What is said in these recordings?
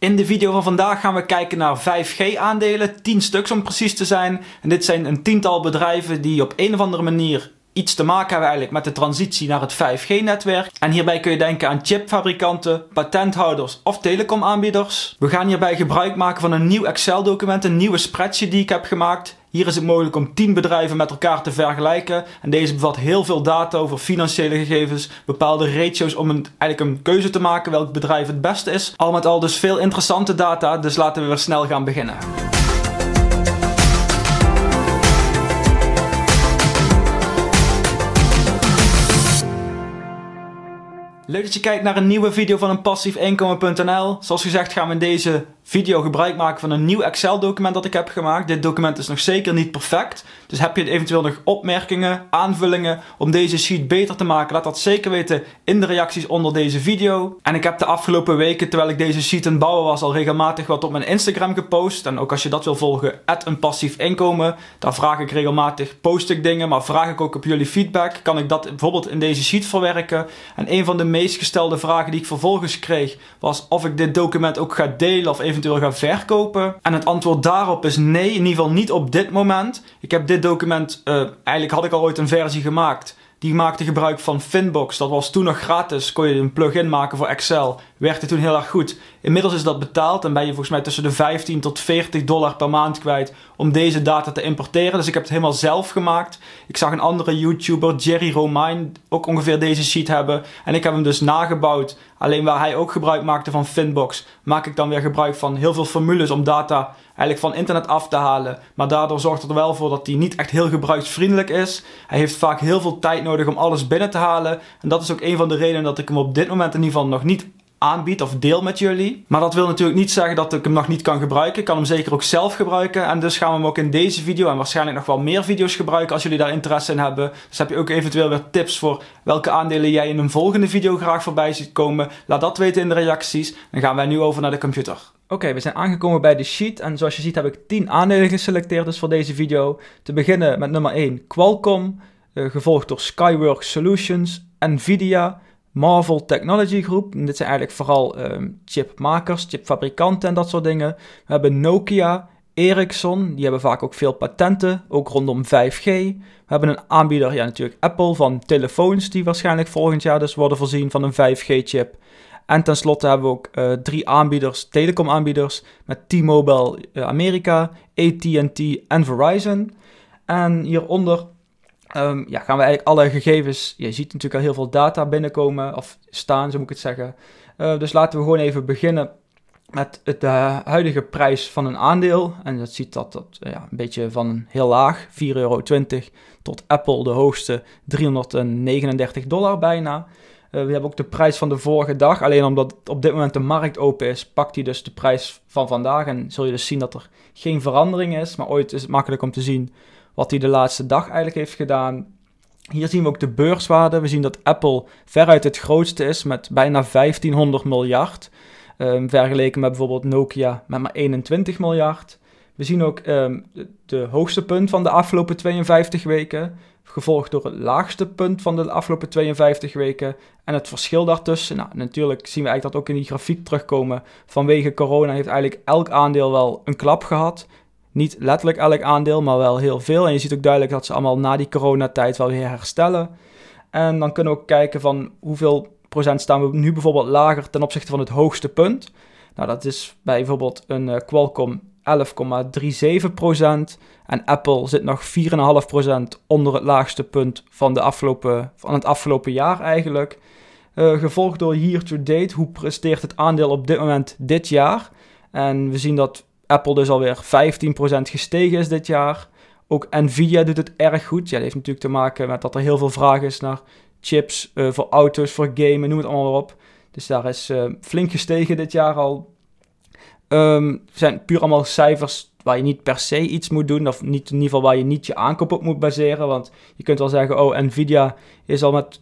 In de video van vandaag gaan we kijken naar 5G-aandelen, 10 stuks om precies te zijn. En dit zijn een tiental bedrijven die op een of andere manier iets te maken hebben eigenlijk met de transitie naar het 5G-netwerk. En hierbij kun je denken aan chipfabrikanten, patenthouders of telecomaanbieders. We gaan hierbij gebruik maken van een nieuw Excel-document, een nieuwe spreadsheet die ik heb gemaakt. Hier is het mogelijk om 10 bedrijven met elkaar te vergelijken. En deze bevat heel veel data over financiële gegevens, bepaalde ratio's om een, eigenlijk een keuze te maken welk bedrijf het beste is. Al met al dus veel interessante data, dus laten we weer snel gaan beginnen. Leuk dat je kijkt naar een nieuwe video van een passief Zoals gezegd gaan we in deze video gebruik maken van een nieuw Excel document dat ik heb gemaakt. Dit document is nog zeker niet perfect. Dus heb je eventueel nog opmerkingen, aanvullingen om deze sheet beter te maken? Laat dat zeker weten in de reacties onder deze video. En ik heb de afgelopen weken terwijl ik deze sheet aan het bouwen was al regelmatig wat op mijn Instagram gepost. En ook als je dat wil volgen, een passief inkomen. Daar vraag ik regelmatig, post ik dingen, maar vraag ik ook op jullie feedback. Kan ik dat bijvoorbeeld in deze sheet verwerken? En een van de meest gestelde vragen die ik vervolgens kreeg was of ik dit document ook ga delen of eventueel gaan verkopen? En het antwoord daarop is nee, in ieder geval niet op dit moment. Ik heb dit document, eh, eigenlijk had ik al ooit een versie gemaakt. Die maakte gebruik van Finbox. Dat was toen nog gratis. Kon je een plugin maken voor Excel. Werkte toen heel erg goed. Inmiddels is dat betaald en ben je volgens mij tussen de 15 tot 40 dollar per maand kwijt om deze data te importeren. Dus ik heb het helemaal zelf gemaakt. Ik zag een andere YouTuber, Jerry Romain, ook ongeveer deze sheet hebben. En ik heb hem dus nagebouwd. Alleen waar hij ook gebruik maakte van Finbox, maak ik dan weer gebruik van heel veel formules om data eigenlijk van internet af te halen. Maar daardoor zorgt het er wel voor dat hij niet echt heel gebruiksvriendelijk is. Hij heeft vaak heel veel tijd nodig om alles binnen te halen. En dat is ook een van de redenen dat ik hem op dit moment in ieder geval nog niet aanbied of deel met jullie. Maar dat wil natuurlijk niet zeggen dat ik hem nog niet kan gebruiken. Ik kan hem zeker ook zelf gebruiken. En dus gaan we hem ook in deze video en waarschijnlijk nog wel meer video's gebruiken als jullie daar interesse in hebben. Dus heb je ook eventueel weer tips voor welke aandelen jij in een volgende video graag voorbij ziet komen. Laat dat weten in de reacties. Dan gaan wij nu over naar de computer. Oké, we zijn aangekomen bij de sheet en zoals je ziet heb ik 10 aandelen geselecteerd dus voor deze video. Te beginnen met nummer 1 Qualcomm, eh, gevolgd door Skyworks Solutions, Nvidia, Marvel Technology Group. dit zijn eigenlijk vooral ehm, chipmakers, chipfabrikanten en dat soort dingen. We hebben Nokia, Ericsson, die hebben vaak ook veel patenten, ook rondom 5G. We hebben een aanbieder, ja natuurlijk Apple, van telefoons die waarschijnlijk volgend jaar dus worden voorzien van een 5G-chip. En tenslotte hebben we ook eh, drie aanbieders, telecomaanbieders, met T-Mobile eh, Amerika, AT&T en Verizon. En hieronder ehm, ja, gaan we eigenlijk alle gegevens, je ziet natuurlijk al heel veel data binnenkomen, of staan, zo moet ik het zeggen. Eh, dus laten we gewoon even beginnen met de huidige prijs van een aandeel. En dat ziet dat, dat ja, een beetje van heel laag, 4,20 euro, tot Apple de hoogste, 339 dollar bijna. Eh, we hebben ook de prijs van de vorige dag. Alleen omdat op dit moment de markt open is, pakt hij dus de prijs van vandaag. En zul je dus zien dat er geen verandering is. Maar ooit is het makkelijk om te zien wat hij de laatste dag eigenlijk heeft gedaan. Hier zien we ook de beurswaarde. We zien dat Apple veruit het grootste is met bijna 1500 miljard. Ehm, vergeleken met bijvoorbeeld Nokia met maar 21 miljard. We zien ook um, de hoogste punt van de afgelopen 52 weken gevolgd door het laagste punt van de afgelopen 52 weken. En het verschil daartussen, nou, natuurlijk zien we eigenlijk dat ook in die grafiek terugkomen. Vanwege corona heeft eigenlijk elk aandeel wel een klap gehad. Niet letterlijk elk aandeel, maar wel heel veel. En je ziet ook duidelijk dat ze allemaal na die coronatijd wel weer herstellen. En dan kunnen we ook kijken van hoeveel procent staan we nu bijvoorbeeld lager ten opzichte van het hoogste punt. Nou, dat is bijvoorbeeld een eh, Qualcomm 11,37%. En Apple zit nog 4,5% onder het laagste punt van, de afgelopen, van het afgelopen jaar eigenlijk. Eh, gevolgd door year to date. Hoe presteert het aandeel op dit moment dit jaar? En we zien dat Apple dus alweer 15% gestegen is dit jaar. Ook Nvidia doet het erg goed. Ja, dat heeft natuurlijk te maken met dat er heel veel vraag is naar chips eh, voor auto's, voor gamen, noem het allemaal op. Dus daar is eh, flink gestegen dit jaar al Um, zijn puur allemaal cijfers waar je niet per se iets moet doen. Of niet, in ieder geval waar je niet je aankoop op moet baseren. Want je kunt wel zeggen, oh, Nvidia is al met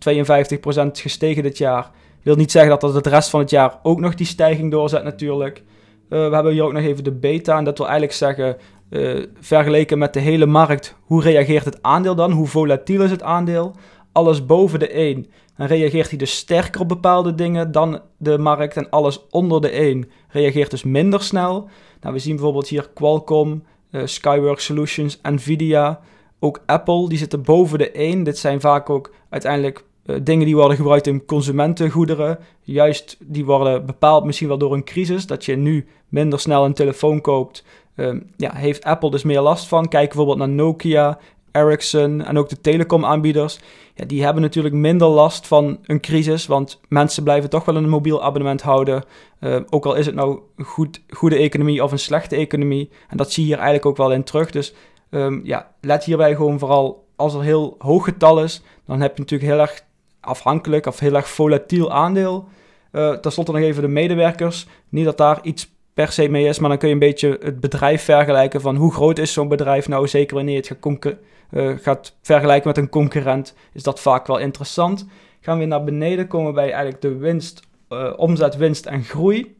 52% gestegen dit jaar. Wil niet zeggen dat dat het rest van het jaar ook nog die stijging doorzet natuurlijk. Eh, we hebben hier ook nog even de beta. En dat wil eigenlijk zeggen, eh, vergeleken met de hele markt, hoe reageert het aandeel dan? Hoe volatiel is het aandeel? alles boven de 1, dan reageert hij dus sterker op bepaalde dingen dan de markt. En alles onder de 1 reageert dus minder snel. Nou, we zien bijvoorbeeld hier Qualcomm, uh, Skyworks Solutions, Nvidia, ook Apple, die zitten boven de 1. Dit zijn vaak ook uiteindelijk eh, dingen die worden gebruikt in consumentengoederen. Juist die worden bepaald misschien wel door een crisis. Dat je nu minder snel een telefoon koopt. Ehm, ja, heeft Apple dus meer last van? Kijk bijvoorbeeld naar Nokia. Ericsson en ook de telecomaanbieders, ja, die hebben natuurlijk minder last van een crisis, want mensen blijven toch wel een mobiel abonnement houden, eh, ook al is het nou een goed, goede economie of een slechte economie. En dat zie je hier eigenlijk ook wel in terug. Dus ehm, ja, let hierbij gewoon vooral, als er heel hoog getal is, dan heb je natuurlijk heel erg afhankelijk of heel erg volatiel aandeel. Uh, Ten slotte nog even de medewerkers. Niet dat daar iets per se mee is. Maar dan kun je een beetje het bedrijf vergelijken van hoe groot is zo'n bedrijf nou, zeker wanneer je het gaat, eh, gaat vergelijken met een concurrent, is dat vaak wel interessant. Gaan we naar beneden, komen bij eigenlijk de winst, eh, omzet, winst en groei.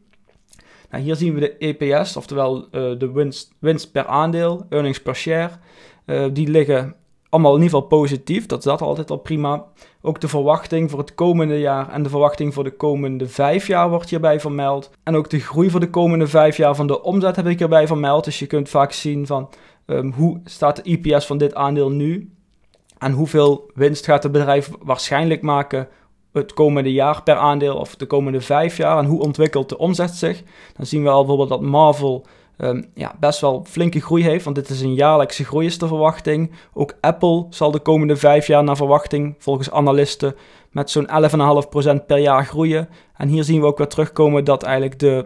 Nou, hier zien we de EPS, oftewel eh, de winst, winst per aandeel, earnings per share. die liggen allemaal in ieder geval positief. Dat is dat altijd al prima. Ook de verwachting voor het komende jaar en de verwachting voor de komende vijf jaar wordt hierbij vermeld. En ook de groei voor de komende vijf jaar van de omzet heb ik hierbij vermeld. Dus je kunt vaak zien van ehm, hoe staat de EPS van dit aandeel nu. En hoeveel winst gaat het bedrijf waarschijnlijk maken het komende jaar per aandeel of de komende vijf jaar. En hoe ontwikkelt de omzet zich. Dan zien we al bijvoorbeeld dat Marvel Ehm, ja, best wel flinke groei heeft. Want dit is een jaarlijkse groei is de verwachting. Ook Apple zal de komende vijf jaar naar verwachting volgens analisten met zo'n 11,5% per jaar groeien. En hier zien we ook weer terugkomen dat eigenlijk de,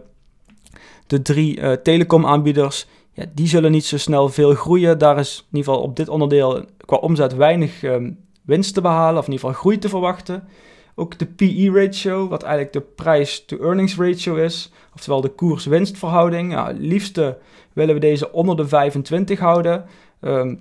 de drie uh, telecomaanbieders... Ja, die zullen niet zo snel veel groeien. Daar is in ieder geval op dit onderdeel qua omzet weinig um, winst te behalen, of in ieder geval groei te verwachten. Ook de PE-ratio, wat eigenlijk de prijs to earnings ratio is, oftewel de koers-winstverhouding. Nou, liefste willen we deze onder de 25 houden. Ehm,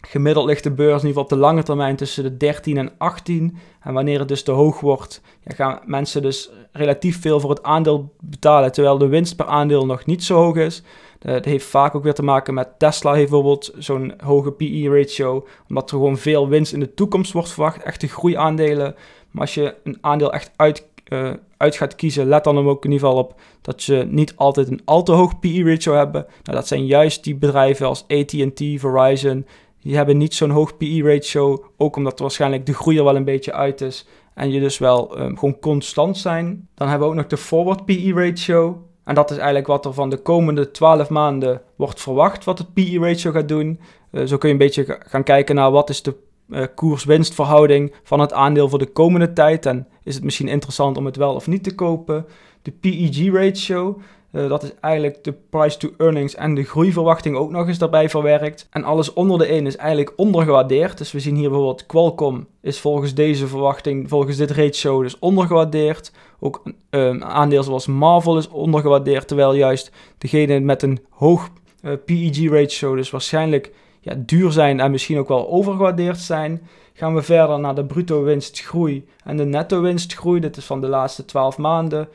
gemiddeld ligt de beurs in ieder geval op de lange termijn tussen de 13 en 18. En wanneer het dus te hoog wordt, ja, gaan mensen dus relatief veel voor het aandeel betalen, terwijl de winst per aandeel nog niet zo hoog is. Dat eh, heeft vaak ook weer te maken met Tesla bijvoorbeeld zo'n hoge PE-ratio, omdat er gewoon veel winst in de toekomst wordt verwacht, echte groeiaandelen. Maar als je een aandeel echt uit, eh, uit gaat kiezen, let dan ook in ieder geval op dat je niet altijd een al te hoog PE-ratio hebben. Nou, dat zijn juist die bedrijven als ATT, Verizon. Die hebben niet zo'n hoog PE-ratio, ook omdat waarschijnlijk de groei er wel een beetje uit is. En je dus wel ehm, gewoon constant zijn. Dan hebben we ook nog de forward PE-ratio. En dat is eigenlijk wat er van de komende 12 maanden wordt verwacht, wat het PE-ratio gaat doen. Eh, zo kun je een beetje gaan kijken naar wat is de uh, koers-winstverhouding van het aandeel voor de komende tijd. En is het misschien interessant om het wel of niet te kopen? De PEG-ratio, uh, eh, dat is eigenlijk de price to earnings en de groeiverwachting ook nog eens daarbij verwerkt. En alles onder de 1 is eigenlijk ondergewaardeerd. Dus we zien hier bijvoorbeeld Qualcomm is volgens deze verwachting, volgens dit ratio dus ondergewaardeerd. Ook eh, een aandeel zoals Marvel is ondergewaardeerd, terwijl juist degene met een hoog uh, eh, PEG-ratio, dus waarschijnlijk ja, duur zijn en misschien ook wel overgewaardeerd zijn. Gaan we verder naar de bruto winstgroei en de netto winstgroei. Dit is van de laatste 12 maanden.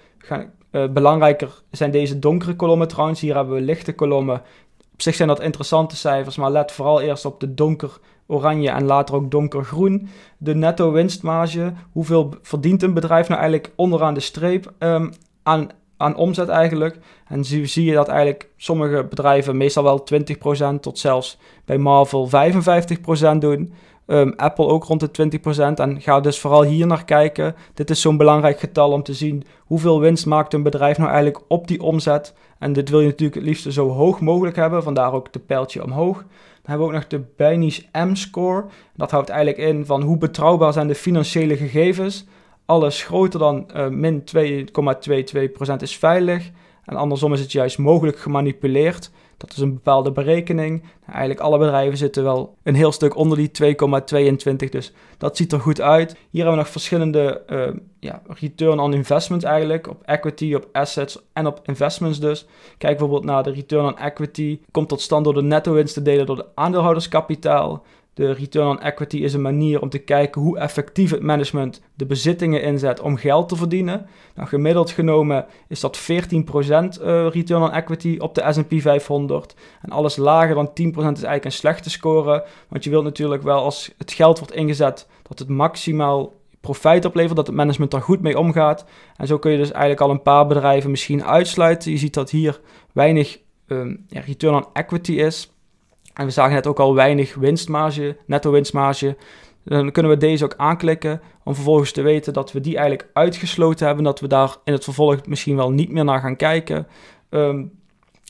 Eh, belangrijker zijn deze donkere kolommen trouwens. Hier hebben we lichte kolommen. Op zich zijn dat interessante cijfers, maar let vooral eerst op de donker oranje en later ook donkergroen. De netto winstmarge, hoeveel verdient een bedrijf nou eigenlijk onderaan de streep um, aan aan omzet eigenlijk. En zie, zie je dat eigenlijk sommige bedrijven meestal wel 20% tot zelfs bij Marvel 55% doen. Ehm, Apple ook rond de 20%. En ga dus vooral hier naar kijken. Dit is zo'n belangrijk getal om te zien hoeveel winst maakt een bedrijf nou eigenlijk op die omzet. En dit wil je natuurlijk het liefst zo hoog mogelijk hebben. Vandaar ook de pijltje omhoog. Dan hebben we ook nog de Binance M-score. Dat houdt eigenlijk in van hoe betrouwbaar zijn de financiële gegevens alles groter dan eh, min 2,22% is veilig. En andersom is het juist mogelijk gemanipuleerd. Dat is een bepaalde berekening. Eigenlijk alle bedrijven zitten wel een heel stuk onder die 2,22. Dus dat ziet er goed uit. Hier hebben we nog verschillende uh, ja, return on investment eigenlijk. Op equity, op assets en op investments dus. Kijk bijvoorbeeld naar de return on equity. Komt tot stand door de netto winst te delen door de aandeelhouderskapitaal. De return on equity is een manier om te kijken hoe effectief het management de bezittingen inzet om geld te verdienen. Nou, gemiddeld genomen is dat 14% eh, return on equity op de SP 500. En alles lager dan 10% is eigenlijk een slechte score. Want je wilt natuurlijk wel als het geld wordt ingezet dat het maximaal profijt oplevert, dat het management daar goed mee omgaat. En zo kun je dus eigenlijk al een paar bedrijven misschien uitsluiten. Je ziet dat hier weinig ehm, return on equity is. En we zagen net ook al weinig winstmarge, netto winstmarge. Dan kunnen we deze ook aanklikken om vervolgens te weten dat we die eigenlijk uitgesloten hebben. Dat we daar in het vervolg misschien wel niet meer naar gaan kijken. Um,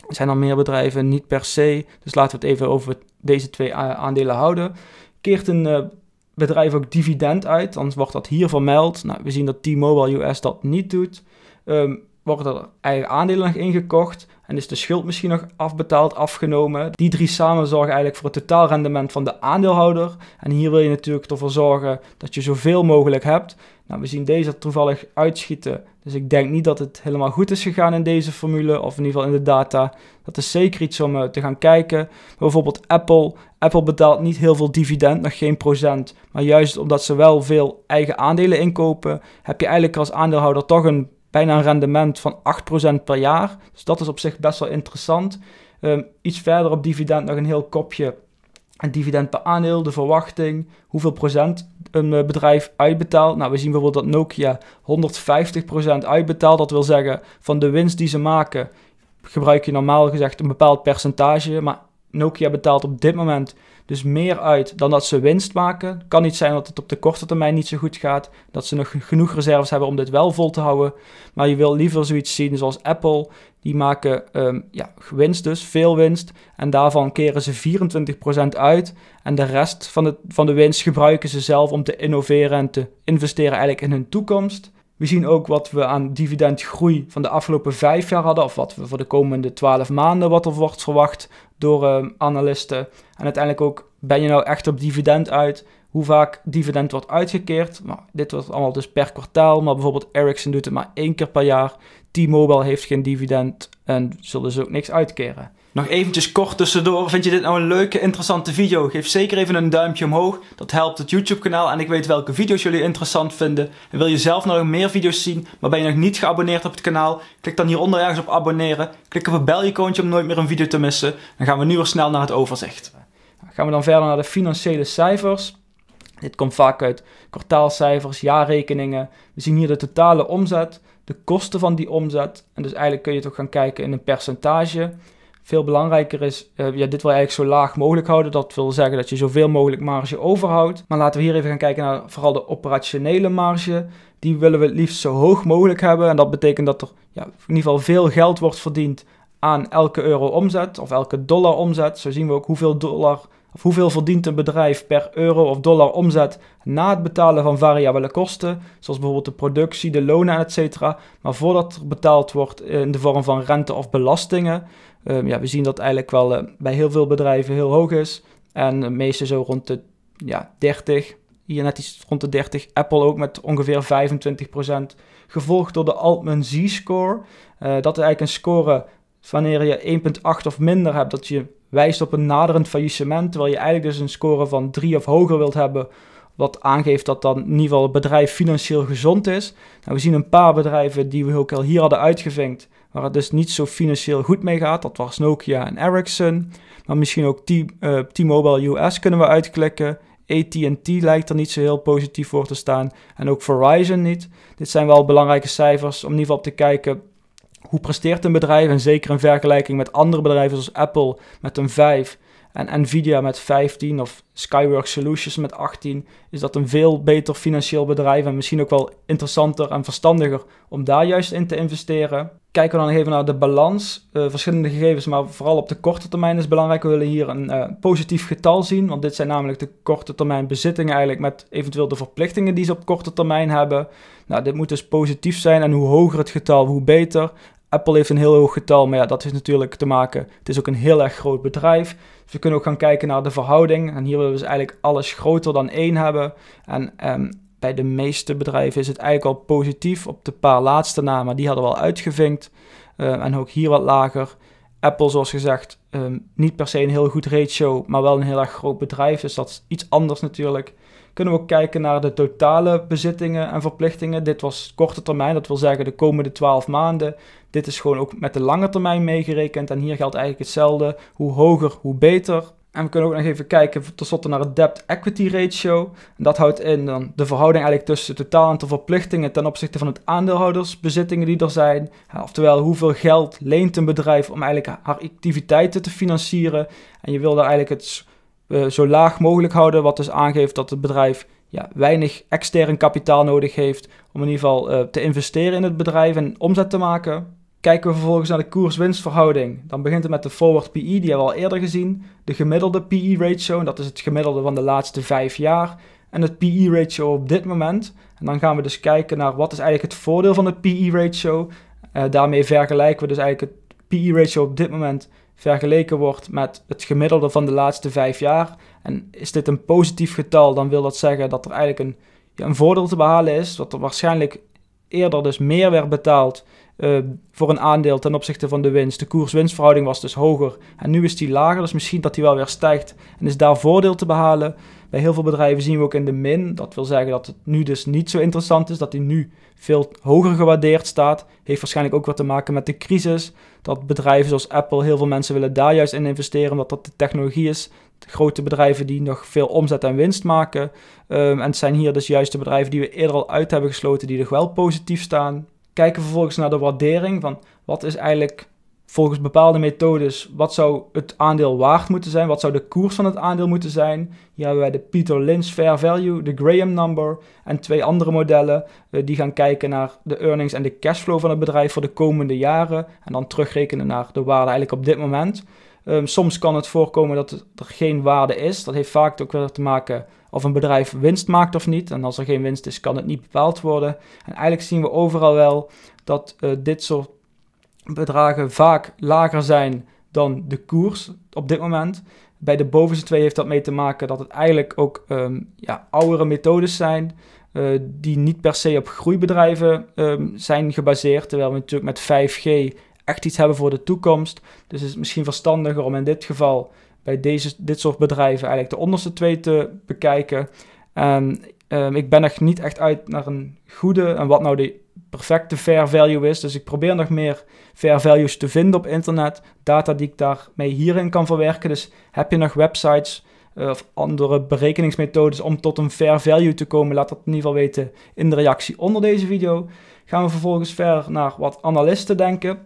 er zijn dan meer bedrijven, niet per se. Dus laten we het even over deze twee aandelen houden. Keert een eh, bedrijf ook dividend uit, anders wordt dat hier vermeld. Nou, we zien dat T-Mobile US dat niet doet. Um, worden er eigen aandelen nog ingekocht. En is de schuld misschien nog afbetaald, afgenomen. Die drie samen zorgen eigenlijk voor het totaalrendement van de aandeelhouder. En hier wil je natuurlijk ervoor zorgen dat je zoveel mogelijk hebt. Nou, we zien deze toevallig uitschieten. Dus ik denk niet dat het helemaal goed is gegaan in deze formule, of in ieder geval in de data. Dat is zeker iets om eh, te gaan kijken. bijvoorbeeld Apple. Apple betaalt niet heel veel dividend, nog geen procent. Maar juist omdat ze wel veel eigen aandelen inkopen, heb je eigenlijk als aandeelhouder toch een bijna een rendement van 8% per jaar. Dus dat is op zich best wel interessant. Ehm, iets verder op dividend nog een heel kopje. een dividend per aandeel, de verwachting, hoeveel procent een eh, bedrijf uitbetaalt. Nou, we zien bijvoorbeeld dat Nokia 150% uitbetaalt. Dat wil zeggen, van de winst die ze maken, gebruik je normaal gezegd een bepaald percentage. Maar Nokia betaalt op dit moment dus meer uit dan dat ze winst maken. Kan niet zijn dat het op de korte termijn niet zo goed gaat. Dat ze nog genoeg reserves hebben om dit wel vol te houden. Maar je wil liever zoiets zien zoals Apple. Die maken ehm, ja, winst dus, veel winst. En daarvan keren ze 24% uit. En de rest van de, van de winst gebruiken ze zelf om te innoveren en te investeren eigenlijk in hun toekomst. We zien ook wat we aan dividendgroei van de afgelopen vijf jaar hadden, of wat we voor de komende twaalf maanden wat er wordt verwacht door ehm, analisten. En uiteindelijk ook, ben je nou echt op dividend uit? Hoe vaak dividend wordt uitgekeerd? Nou, dit wordt allemaal dus per kwartaal, maar bijvoorbeeld Ericsson doet het maar één keer per jaar. T-Mobile heeft geen dividend en zullen ze ook niks uitkeren. Nog eventjes kort tussendoor, vind je dit nou een leuke, interessante video? Geef zeker even een duimpje omhoog, dat helpt het YouTube kanaal en ik weet welke video's jullie interessant vinden. En wil je zelf nou nog meer video's zien, maar ben je nog niet geabonneerd op het kanaal? Klik dan hieronder ergens op abonneren, klik op het bel-icoontje om nooit meer een video te missen. Dan gaan we nu weer snel naar het overzicht. gaan we dan verder naar de financiële cijfers. Dit komt vaak uit kwartaalcijfers, jaarrekeningen. We zien hier de totale omzet, de kosten van die omzet. En dus eigenlijk kun je toch gaan kijken in een percentage... Veel belangrijker is, eh, ja, dit wil je eigenlijk zo laag mogelijk houden. Dat wil zeggen dat je zoveel mogelijk marge overhoudt. Maar laten we hier even gaan kijken naar vooral de operationele marge. Die willen we het liefst zo hoog mogelijk hebben. En dat betekent dat er ja, in ieder geval veel geld wordt verdiend aan elke euro omzet of elke dollar omzet. Zo zien we ook hoeveel dollar of hoeveel verdient een bedrijf per euro of dollar omzet na het betalen van variabele kosten, zoals bijvoorbeeld de productie, de lonen, etc. Maar voordat er betaald wordt in de vorm van rente of belastingen. Ehm, ja, we zien dat eigenlijk wel eh, bij heel veel bedrijven heel hoog is. En meestal zo rond de ja, 30, hier net iets rond de 30. Apple ook met ongeveer 25%. Gevolgd door de Altman Z-score. Eh, dat is eigenlijk een score wanneer je 1,8 of minder hebt, dat je wijst op een naderend faillissement, terwijl je eigenlijk dus een score van 3 of hoger wilt hebben, wat aangeeft dat dan in ieder geval het bedrijf financieel gezond is. Nou, we zien een paar bedrijven die we ook al hier hadden uitgevinkt, waar het dus niet zo financieel goed mee gaat. Dat was Nokia en Ericsson, maar misschien ook eh, T-Mobile US kunnen we uitklikken. AT&T lijkt er niet zo heel positief voor te staan en ook Verizon niet. Dit zijn wel belangrijke cijfers om in ieder geval op te kijken hoe presteert een bedrijf en zeker in vergelijking met andere bedrijven zoals Apple met een 5 en Nvidia met 15 of Skyworks Solutions met 18, is dat een veel beter financieel bedrijf en misschien ook wel interessanter en verstandiger om daar juist in te investeren. Kijken we dan even naar de balans, eh, verschillende gegevens, maar vooral op de korte termijn is belangrijk. We willen hier een eh, positief getal zien, want dit zijn namelijk de korte termijn bezittingen eigenlijk met eventueel de verplichtingen die ze op korte termijn hebben. Nou, dit moet dus positief zijn en hoe hoger het getal, hoe beter. Apple heeft een heel hoog getal, maar ja, dat heeft natuurlijk te maken. Het is ook een heel erg groot bedrijf. Dus we kunnen ook gaan kijken naar de verhouding. En hier willen we dus eigenlijk alles groter dan één hebben. En ehm, bij de meeste bedrijven is het eigenlijk al positief. Op de paar laatste namen, die hadden we al uitgevinkt. Eh, en ook hier wat lager. Apple, zoals gezegd, ehm, niet per se een heel goed ratio, maar wel een heel erg groot bedrijf. Dus dat is iets anders natuurlijk kunnen we ook kijken naar de totale bezittingen en verplichtingen. Dit was korte termijn, dat wil zeggen de komende 12 maanden. Dit is gewoon ook met de lange termijn meegerekend. En hier geldt eigenlijk hetzelfde. Hoe hoger, hoe beter. En we kunnen ook nog even kijken tenslotte naar het debt-equity ratio. En dat houdt in dan de verhouding eigenlijk tussen het totaal aantal verplichtingen ten opzichte van het aandeelhoudersbezittingen die er zijn. Oftewel, hoeveel geld leent een bedrijf om eigenlijk haar activiteiten te financieren. En je wil daar eigenlijk het uh, zo laag mogelijk houden. Wat dus aangeeft dat het bedrijf ja, weinig extern kapitaal nodig heeft om in ieder geval eh, te investeren in het bedrijf en omzet te maken. Kijken we vervolgens naar de koers-winstverhouding. Dan begint het met de forward PE, die hebben we al eerder gezien. De gemiddelde PE-ratio, en dat is het gemiddelde van de laatste vijf jaar. En het PE-ratio op dit moment. En dan gaan we dus kijken naar wat is eigenlijk het voordeel van de PE-ratio. Eh, daarmee vergelijken we dus eigenlijk het PE-ratio op dit moment vergeleken wordt met het gemiddelde van de laatste vijf jaar. En is dit een positief getal, dan wil dat zeggen dat er eigenlijk een, een voordeel te behalen is. Dat er waarschijnlijk eerder dus meer werd betaald eh, voor een aandeel ten opzichte van de winst. De koers-winstverhouding was dus hoger en nu is die lager, dus misschien dat die wel weer stijgt en is daar voordeel te behalen. Bij heel veel bedrijven zien we ook in de min. Dat wil zeggen dat het nu dus niet zo interessant is, dat die nu veel hoger gewaardeerd staat. Heeft waarschijnlijk ook wat te maken met de crisis. Dat bedrijven zoals Apple, heel veel mensen willen daar juist in investeren, omdat dat de technologie is. Grote bedrijven die nog veel omzet en winst maken. Ehm, en het zijn hier dus juist de bedrijven die we eerder al uit hebben gesloten, die nog wel positief staan. Kijken vervolgens naar de waardering van wat is eigenlijk volgens bepaalde methodes, wat zou het aandeel waard moeten zijn? Wat zou de koers van het aandeel moeten zijn? Hier hebben wij de Peter Lynch Fair Value, de Graham Number en twee andere modellen. Eh, die gaan kijken naar de earnings en de cashflow van het bedrijf voor de komende jaren. En dan terugrekenen naar de waarde eigenlijk op dit moment. Ehm, soms kan het voorkomen dat er geen waarde is. Dat heeft vaak ook weer te maken of een bedrijf winst maakt of niet. En als er geen winst is, kan het niet bepaald worden. En eigenlijk zien we overal wel dat eh, dit soort bedragen vaak lager zijn dan de koers op dit moment. Bij de bovenste twee heeft dat mee te maken dat het eigenlijk ook um, ja, oudere methodes zijn. Eh, die niet per se op groeibedrijven ehm, zijn gebaseerd. Terwijl we natuurlijk met 5G echt iets hebben voor de toekomst. Dus is het misschien verstandiger om in dit geval bij deze, dit soort bedrijven eigenlijk de onderste twee te bekijken. En ehm, ik ben nog niet echt uit naar een goede en wat nou de perfecte fair value is. Dus ik probeer nog meer fair values te vinden op internet. Data die ik daarmee hierin kan verwerken. Dus heb je nog websites eh, of andere berekeningsmethodes om tot een fair value te komen? Laat dat in ieder geval weten in de reactie onder deze video. Gaan we vervolgens verder naar wat analisten denken.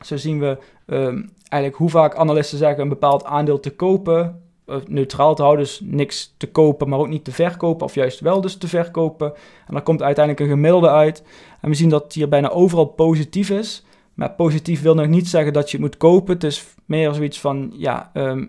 Zo zien we ehm, eigenlijk hoe vaak analisten zeggen een bepaald aandeel te kopen eh, neutraal te houden. Dus niks te kopen, maar ook niet te verkopen. Of juist wel dus te verkopen. En dan komt uiteindelijk een gemiddelde uit. En we zien dat hier bijna overal positief is. Maar positief wil nog niet zeggen dat je het moet kopen. Het is meer zoiets van, ja, ehm,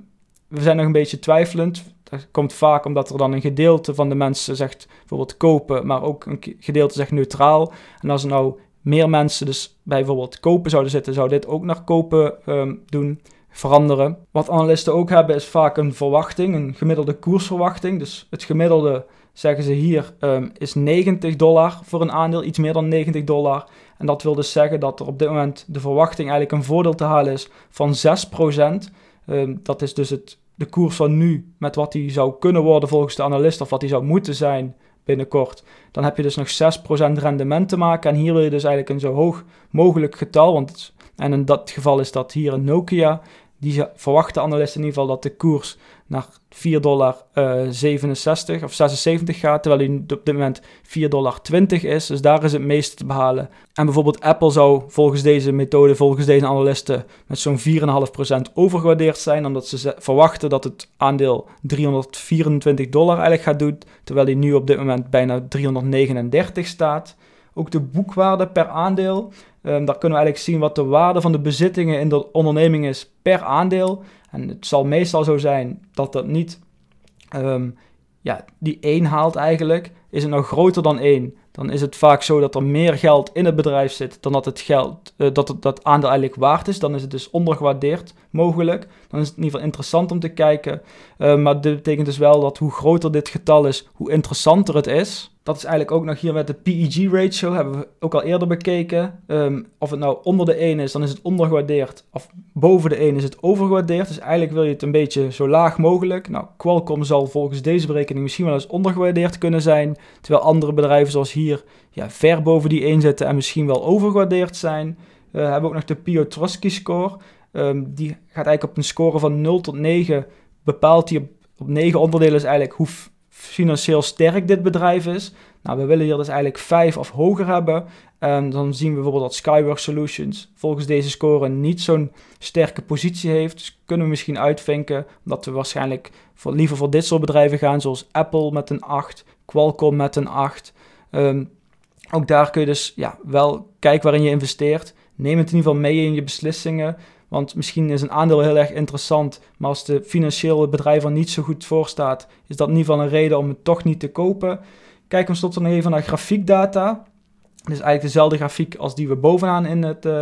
we zijn nog een beetje twijfelend. Dat komt vaak omdat er dan een gedeelte van de mensen zegt bijvoorbeeld kopen, maar ook een gedeelte zegt neutraal. En als er nou meer mensen dus bijvoorbeeld kopen zouden zitten, zou dit ook naar kopen ehm, doen veranderen. Wat analisten ook hebben is vaak een verwachting, een gemiddelde koersverwachting. Dus het gemiddelde, zeggen ze hier, ehm, is 90 dollar voor een aandeel, iets meer dan 90 dollar. En dat wil dus zeggen dat er op dit moment de verwachting eigenlijk een voordeel te halen is van 6%. Um, ehm, dat is dus het, de koers van nu met wat die zou kunnen worden volgens de analist of wat die zou moeten zijn binnenkort. Dan heb je dus nog 6% rendement te maken. En hier wil je dus eigenlijk een zo hoog mogelijk getal, want en in dat geval is dat hier een Nokia. Die verwachten analisten in ieder geval dat de koers naar 4,67 dollar eh, of 76 gaat, terwijl hij op dit moment 4,20 dollar is. Dus daar is het meeste te behalen. En bijvoorbeeld Apple zou volgens deze methode, volgens deze analisten, met zo'n 4,5% overgewaardeerd zijn, omdat ze verwachten dat het aandeel 324 dollar eigenlijk gaat doen, terwijl hij nu op dit moment bijna 339 staat. Ook de boekwaarde per aandeel Um, daar kunnen we eigenlijk zien wat de waarde van de bezittingen in de onderneming is per aandeel. En het zal meestal zo zijn dat dat niet um, ja, die 1 haalt eigenlijk. Is het nou groter dan één dan is het vaak zo dat er meer geld in het bedrijf zit dan dat het geld, eh, dat dat aandeel eigenlijk waard is. Dan is het dus ondergewaardeerd mogelijk. Dan is het in ieder geval interessant om te kijken. Ehm, maar dit betekent dus wel dat hoe groter dit getal is, hoe interessanter het is. Dat is eigenlijk ook nog hier met de PEG-ratio, hebben we ook al eerder bekeken. Ehm, of het nou onder de 1 is, dan is het ondergewaardeerd. Of boven de 1 is het overgewaardeerd. Dus eigenlijk wil je het een beetje zo laag mogelijk. Nou, Qualcomm zal volgens deze berekening misschien wel eens ondergewaardeerd kunnen zijn. Terwijl andere bedrijven zoals hier ja, ver boven die 1 zitten en misschien wel overgewaardeerd zijn. Eh, we hebben ook nog de Piotrowski-score. Ehm, die gaat eigenlijk op een score van 0 tot 9. Bepaalt die op, op 9 onderdelen is dus eigenlijk hoe financieel sterk dit bedrijf is. Nou, we willen hier dus eigenlijk 5 of hoger hebben. Ehm, dan zien we bijvoorbeeld dat Skyworks Solutions volgens deze score niet zo'n sterke positie heeft. Dus kunnen we misschien uitvinken dat we waarschijnlijk liever voor dit soort bedrijven gaan, zoals Apple met een 8, Qualcomm met een 8. Ehm, ook daar kun je dus ja, wel kijken waarin je investeert. Neem het in ieder geval mee in je beslissingen. Want misschien is een aandeel heel erg interessant, maar als de financiële bedrijf er niet zo goed voor staat, is dat in ieder geval een reden om het toch niet te kopen. Kijk ons tot dan even naar grafiekdata. Dit is eigenlijk dezelfde grafiek als die we bovenaan in het eh,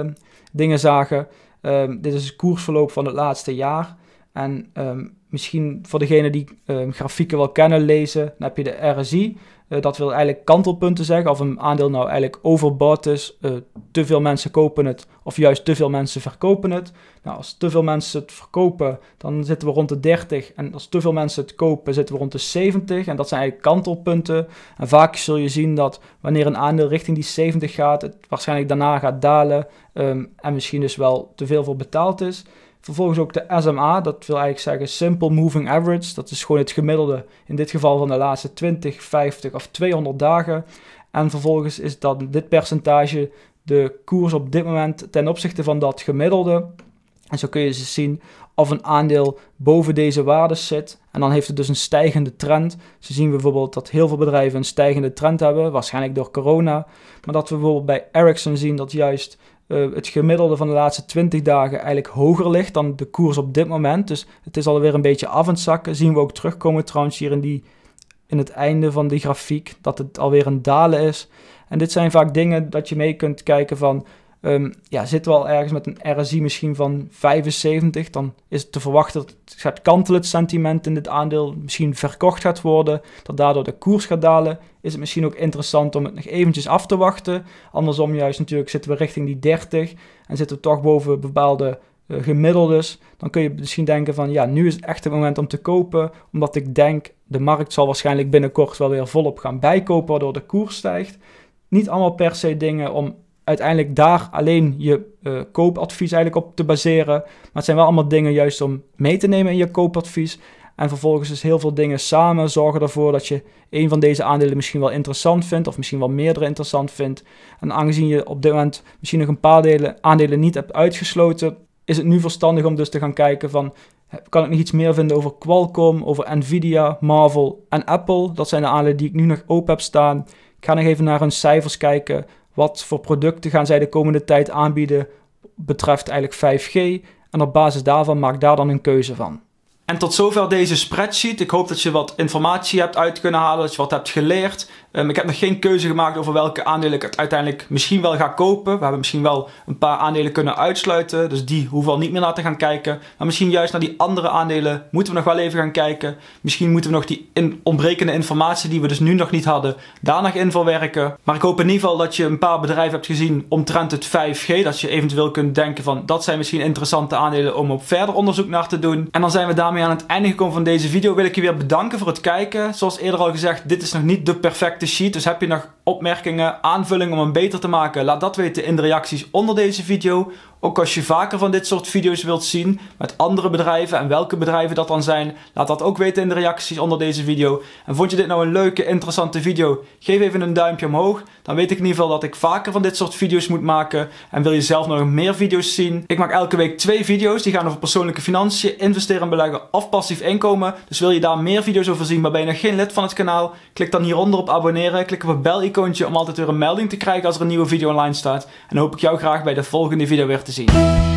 dingen zagen. Ehm, dit is het koersverloop van het laatste jaar. En ehm, misschien voor degene die ehm, grafieken wel kennen, lezen, dan heb je de RSI. Eh, dat wil eigenlijk kantelpunten zeggen, of een aandeel nou eigenlijk overbought is. Eh, te veel mensen kopen het, of juist te veel mensen verkopen het. Nou, als te veel mensen het verkopen, dan zitten we rond de 30. En als te veel mensen het kopen, zitten we rond de 70. En dat zijn eigenlijk kantelpunten. En vaak zul je zien dat wanneer een aandeel richting die 70 gaat, het waarschijnlijk daarna gaat dalen. Ehm, en misschien dus wel te veel voor betaald is. Vervolgens ook de SMA, dat wil eigenlijk zeggen Simple Moving Average. Dat is gewoon het gemiddelde, in dit geval van de laatste 20, 50 of 200 dagen. En vervolgens is dat dit percentage de koers op dit moment ten opzichte van dat gemiddelde. En zo kun je dus zien of een aandeel boven deze waarde zit. En dan heeft het dus een stijgende trend. Ze zien bijvoorbeeld dat heel veel bedrijven een stijgende trend hebben, waarschijnlijk door corona. Maar dat we bijvoorbeeld bij Ericsson zien dat juist eh, het gemiddelde van de laatste 20 dagen eigenlijk hoger ligt dan de koers op dit moment. Dus het is alweer een beetje af en zakken. Zien we ook terugkomen trouwens hier in, die, in het einde van die grafiek dat het alweer een dalen is. En dit zijn vaak dingen dat je mee kunt kijken van... Ehm, ja, zitten we al ergens met een RSI misschien van 75, dan is het te verwachten dat het gaat kantelen, het sentiment in dit aandeel misschien verkocht gaat worden, dat daardoor de koers gaat dalen is het misschien ook interessant om het nog eventjes af te wachten. Andersom juist natuurlijk zitten we richting die 30 en zitten we toch boven bepaalde uh, gemiddeldes. Dan kun je misschien denken van ja, nu is echt het moment om te kopen. Omdat ik denk, de markt zal waarschijnlijk binnenkort wel weer volop gaan bijkopen, waardoor de koers stijgt. Niet allemaal per se dingen om uiteindelijk daar alleen je eh, koopadvies eigenlijk op te baseren. Maar het zijn wel allemaal dingen juist om mee te nemen in je koopadvies. En vervolgens is heel veel dingen samen zorgen ervoor dat je een van deze aandelen misschien wel interessant vindt, of misschien wel meerdere interessant vindt. En aangezien je op dit moment misschien nog een paar delen, aandelen niet hebt uitgesloten, is het nu verstandig om dus te gaan kijken van kan ik nog iets meer vinden over Qualcomm, over Nvidia, Marvel en Apple. Dat zijn de aandelen die ik nu nog open heb staan. Ik ga nog even naar hun cijfers kijken. Wat voor producten gaan zij de komende tijd aanbieden betreft eigenlijk 5G. En op basis daarvan maak daar dan een keuze van. En tot zover deze spreadsheet. Ik hoop dat je wat informatie hebt uit kunnen halen, dat je wat hebt geleerd. Ehm, ik heb nog geen keuze gemaakt over welke aandelen ik uiteindelijk misschien wel ga kopen. We hebben misschien wel een paar aandelen kunnen uitsluiten. Dus die hoeven al niet meer naar te gaan kijken. Maar misschien juist naar die andere aandelen moeten we nog wel even gaan kijken. Misschien moeten we nog die ontbrekende informatie die we dus nu nog niet hadden, daar nog in verwerken. Maar ik hoop in ieder geval dat je een paar bedrijven hebt gezien omtrent het 5G. Dat je eventueel kunt denken van dat zijn misschien interessante aandelen om op verder onderzoek naar te doen. En dan zijn we daarmee aan het einde gekomen van deze video. Wil ik je weer bedanken voor het kijken. Zoals eerder al gezegd, dit is nog niet de perfecte dus heb je nog opmerkingen, aanvullingen om hem beter te maken? Laat dat weten in de reacties onder deze video. Ook als je vaker van dit soort video's wilt zien met andere bedrijven en welke bedrijven dat dan zijn, laat dat ook weten in de reacties onder deze video. En vond je dit nou een leuke, interessante video? Geef even een duimpje omhoog. Dan weet ik in ieder geval dat ik vaker van dit soort video's moet maken. En wil je zelf nog meer video's zien? Ik maak elke week twee video's. Die gaan over persoonlijke financiën, investeren en beleggen of passief inkomen. Dus wil je daar meer video's over zien, maar ben je nog geen lid van het kanaal? Klik dan hieronder op abonneren. Klik op het bel-icoontje om altijd weer een melding te krijgen als er een nieuwe video online staat. En dan hoop ik jou graag bij de volgende video weer te te zien.